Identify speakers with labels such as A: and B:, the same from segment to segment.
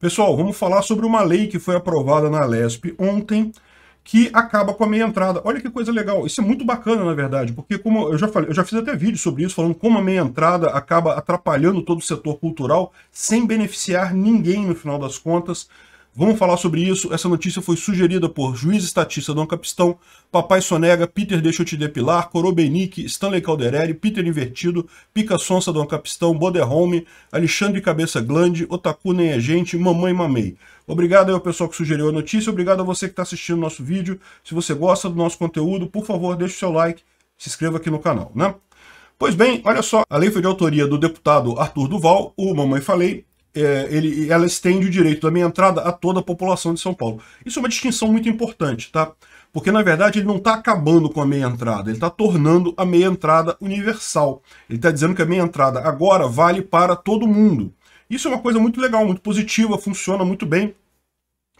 A: Pessoal, vamos falar sobre uma lei que foi aprovada na LESP ontem, que acaba com a meia entrada. Olha que coisa legal. Isso é muito bacana, na verdade, porque como eu já falei, eu já fiz até vídeo sobre isso, falando como a meia entrada acaba atrapalhando todo o setor cultural sem beneficiar ninguém no final das contas. Vamos falar sobre isso. Essa notícia foi sugerida por Juiz Estatista Dom Capistão, Papai Sonega, Peter Deixa Eu Te Depilar, Corobenic, Stanley Calderelli, Peter Invertido, Pica Sonsa Dom Capistão, Boderhome, Alexandre Cabeça Glande, Otaku Nem É Gente, Mamãe Mamei. Obrigado ao pessoal que sugeriu a notícia, obrigado a você que está assistindo o nosso vídeo. Se você gosta do nosso conteúdo, por favor, deixe o seu like, se inscreva aqui no canal, né? Pois bem, olha só, a lei foi de autoria do deputado Arthur Duval, o Mamãe Falei, é, ele, ela estende o direito da meia entrada a toda a população de São Paulo. Isso é uma distinção muito importante, tá? Porque, na verdade, ele não está acabando com a meia entrada, ele está tornando a meia entrada universal. Ele está dizendo que a meia entrada agora vale para todo mundo. Isso é uma coisa muito legal, muito positiva, funciona muito bem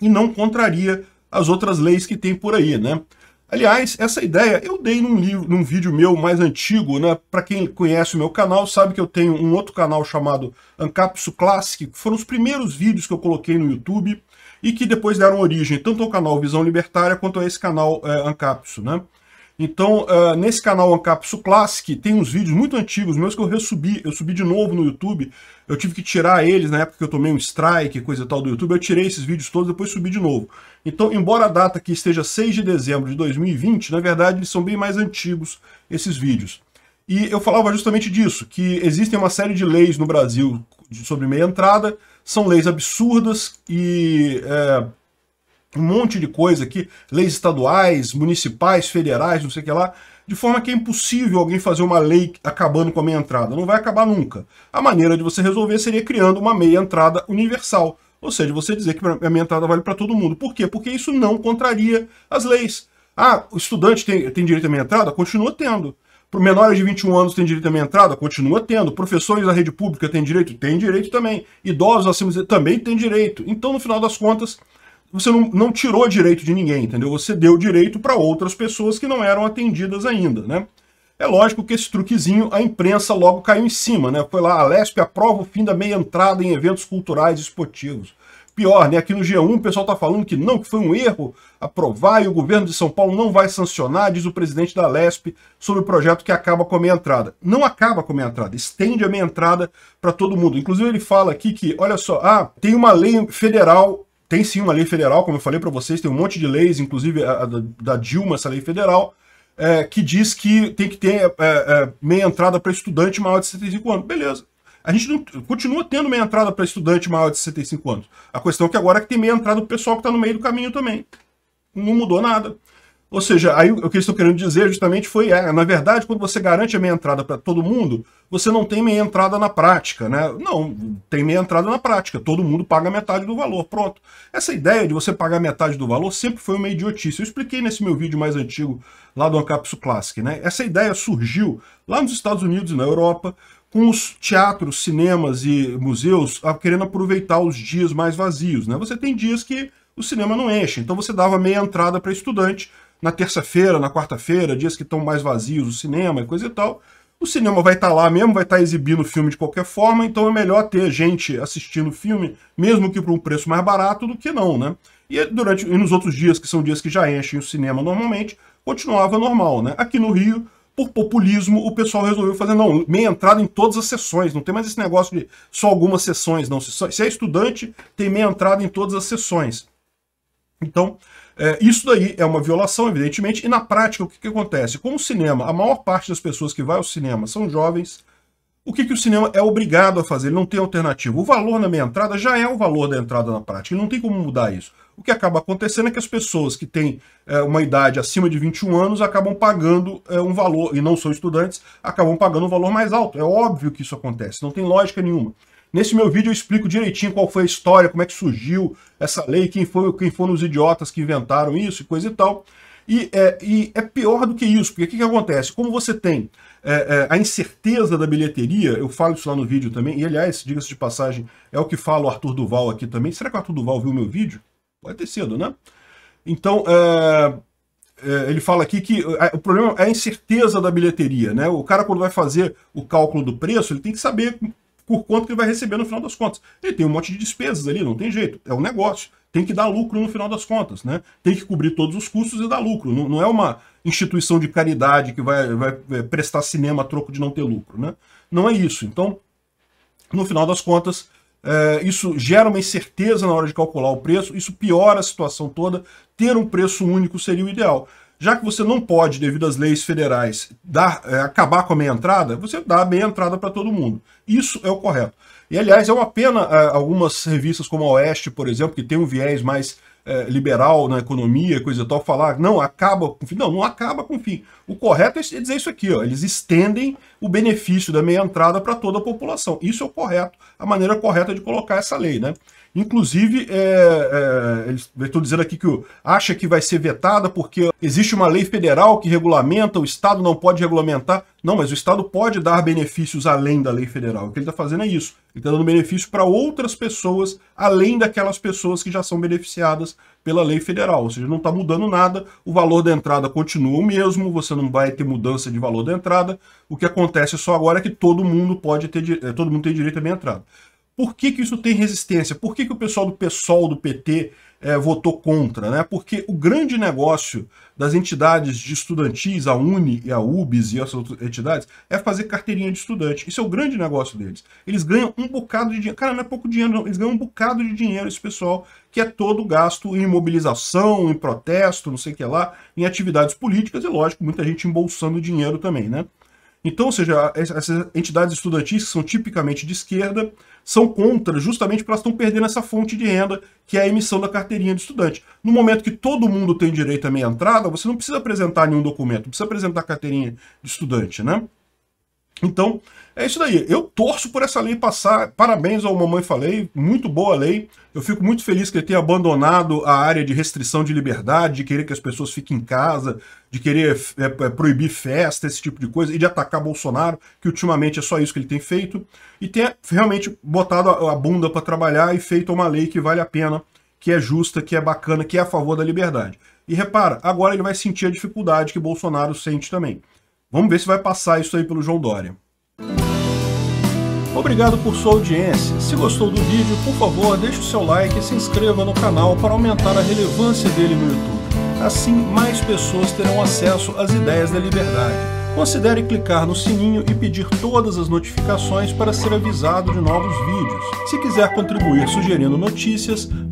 A: e não contraria as outras leis que tem por aí, né? Aliás, essa ideia eu dei num, livro, num vídeo meu mais antigo, né? Para quem conhece o meu canal, sabe que eu tenho um outro canal chamado Ancapsu Classic, que foram os primeiros vídeos que eu coloquei no YouTube e que depois deram origem tanto ao canal Visão Libertária quanto a esse canal é, Ancapsu, né? Então, uh, nesse canal Ancapsu Classic, tem uns vídeos muito antigos, meus que eu resubi, eu subi de novo no YouTube, eu tive que tirar eles na época que eu tomei um strike, coisa e tal do YouTube, eu tirei esses vídeos todos, depois subi de novo. Então, embora a data que esteja 6 de dezembro de 2020, na verdade eles são bem mais antigos, esses vídeos. E eu falava justamente disso, que existem uma série de leis no Brasil sobre meia entrada, são leis absurdas e... É, um monte de coisa aqui, leis estaduais, municipais, federais, não sei o que lá, de forma que é impossível alguém fazer uma lei acabando com a meia entrada. Não vai acabar nunca. A maneira de você resolver seria criando uma meia entrada universal. Ou seja, você dizer que a meia entrada vale para todo mundo. Por quê? Porque isso não contraria as leis. Ah, o estudante tem, tem direito à meia entrada? Continua tendo. Para menores de 21 anos tem direito à meia entrada? Continua tendo. Professores da rede pública têm direito? Tem direito também. Idosos acima de... também tem direito. Então, no final das contas, você não, não tirou direito de ninguém, entendeu? Você deu direito para outras pessoas que não eram atendidas ainda, né? É lógico que esse truquezinho a imprensa logo caiu em cima, né? Foi lá, a Lesp aprova o fim da meia entrada em eventos culturais e esportivos. Pior, né? Aqui no G1 o pessoal tá falando que não, que foi um erro aprovar e o governo de São Paulo não vai sancionar, diz o presidente da Lesp, sobre o projeto que acaba com a meia entrada. Não acaba com a meia entrada, estende a meia entrada para todo mundo. Inclusive ele fala aqui que, olha só, ah, tem uma lei federal tem sim uma lei federal, como eu falei para vocês, tem um monte de leis, inclusive a, a, da Dilma, essa lei federal, é, que diz que tem que ter é, é meia entrada para estudante maior de 65 anos. Beleza. A gente não, continua tendo meia entrada para estudante maior de 65 anos. A questão é que agora é que tem meia entrada para o pessoal que está no meio do caminho também. Não mudou nada. Ou seja, aí o que eu estou querendo dizer justamente foi, é, na verdade, quando você garante a meia entrada para todo mundo, você não tem meia entrada na prática, né? Não, tem meia entrada na prática, todo mundo paga metade do valor, pronto. Essa ideia de você pagar metade do valor sempre foi uma idiotice. Eu expliquei nesse meu vídeo mais antigo, lá do Ancapsu Classic, né? Essa ideia surgiu lá nos Estados Unidos e na Europa, com os teatros, cinemas e museus querendo aproveitar os dias mais vazios, né? Você tem dias que o cinema não enche, então você dava meia entrada para estudante, na terça-feira, na quarta-feira, dias que estão mais vazios, o cinema e coisa e tal. O cinema vai estar tá lá mesmo, vai estar tá exibindo o filme de qualquer forma, então é melhor ter gente assistindo o filme, mesmo que por um preço mais barato, do que não, né? E, é durante, e nos outros dias, que são dias que já enchem o cinema normalmente, continuava normal, né? Aqui no Rio, por populismo, o pessoal resolveu fazer, não, meia entrada em todas as sessões, não tem mais esse negócio de só algumas sessões, não. Se, se é estudante, tem meia entrada em todas as sessões. Então, é, isso daí é uma violação, evidentemente, e na prática o que, que acontece? Com o cinema, a maior parte das pessoas que vai ao cinema são jovens, o que, que o cinema é obrigado a fazer? Ele não tem alternativa. O valor na minha entrada já é o valor da entrada na prática, ele não tem como mudar isso. O que acaba acontecendo é que as pessoas que têm é, uma idade acima de 21 anos acabam pagando é, um valor, e não são estudantes, acabam pagando um valor mais alto. É óbvio que isso acontece, não tem lógica nenhuma. Nesse meu vídeo eu explico direitinho qual foi a história, como é que surgiu essa lei, quem, foi, quem foram os idiotas que inventaram isso e coisa e tal. E é, e é pior do que isso, porque o que, que, acontece? Como você tem é, é, a incerteza da bilheteria, eu falo isso lá no vídeo também, e aliás, diga-se de passagem, é o que fala o Arthur Duval aqui também. Será que o Arthur Duval viu meu vídeo? Pode ter sido, né? Então, é, é ele fala aqui que é, o problema é a incerteza da bilheteria, né? O cara, quando vai fazer o cálculo do preço, ele tem que saber por quanto que ele vai receber no final das contas. Ele tem um monte de despesas ali, não tem jeito, é um negócio. Tem que dar lucro no final das contas, né? Tem que cobrir todos os custos e dar lucro. Não, não é uma instituição de caridade que vai, vai é, prestar cinema a troco de não ter lucro, né? Não é isso. Então, no final das contas, é, isso gera uma incerteza na hora de calcular o preço, isso piora a situação toda. Ter um preço único seria o ideal. Já que você não pode, devido às leis federais, dar, é, acabar com a meia entrada, você dá a meia entrada para todo mundo. Isso é o correto. E, aliás, é uma pena é, algumas revistas como a Oeste, por exemplo, que tem um viés mais é, liberal na economia, coisa e tal, falar, não, acaba com o fim. Não, não acaba com o fim. O correto é dizer isso aqui, ó, eles estendem o benefício da meia entrada para toda a população. Isso é o correto, a maneira correta de colocar essa lei. Né? Inclusive, é, é, eles estou dizendo aqui que acha que vai ser vetada porque existe uma lei federal que regulamenta, o Estado não pode regulamentar. Não, mas o Estado pode dar benefícios além da lei federal. O que ele está fazendo é isso. Ele está dando benefício para outras pessoas, além daquelas pessoas que já são beneficiadas pela lei federal, ou seja, não está mudando nada, o valor da entrada continua o mesmo, você não vai ter mudança de valor da entrada, o que acontece só agora é que todo mundo pode ter, eh, todo mundo tem direito à minha entrada. Por que, que isso tem resistência? Por que, que o pessoal do PSOL, do PT, é, eh, votou contra? Né? Porque o grande negócio das entidades de estudantis, a UNE e a UBS e essas outras entidades, é fazer carteirinha de estudante. Isso é o grande negócio deles. Eles ganham um bocado de dinheiro. Cara, não é pouco dinheiro, não. Eles ganham um bocado de dinheiro, esse pessoal, que é todo gasto em mobilização, em protesto, não sei o que lá, em atividades políticas e, lógico, muita gente embolsando dinheiro também, né? Então, ou seja, essas entidades estudantis que são tipicamente de esquerda são contra justamente porque elas estão perdendo essa fonte de renda que é a emissão da carteirinha de estudante. No momento que todo mundo tem direito à meia entrada, você não precisa apresentar nenhum documento, não precisa apresentar carteirinha de estudante, né? Então, é isso daí. Eu torço por essa lei passar. Parabéns ao Mamãe Falei, muito boa lei. Eu fico muito feliz que ele tenha abandonado a área de restrição de liberdade, de querer que as pessoas fiquem em casa, de querer é, é proibir festa, esse tipo de coisa, e de atacar Bolsonaro, que ultimamente é só isso que ele tem feito. E tenha realmente botado a, a bunda para trabalhar e feito uma lei que vale a pena, que é justa, que é bacana, que é a favor da liberdade. E repara, agora ele vai sentir a dificuldade que Bolsonaro sente também. Vamos ver se vai passar isso aí pelo João Dória. Obrigado por sua audiência. Se gostou do vídeo, por favor, deixe o seu like e se inscreva no canal para aumentar a relevância dele no YouTube. Assim, mais pessoas terão acesso às ideias da liberdade. Considere clicar no sininho e pedir todas as notificações para ser avisado de novos vídeos. Se quiser contribuir sugerindo notícias,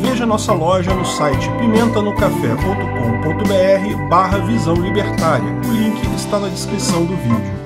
A: Veja nossa loja no site pimentanocafé.com.br barra Visão Libertária. O link está na descrição do vídeo.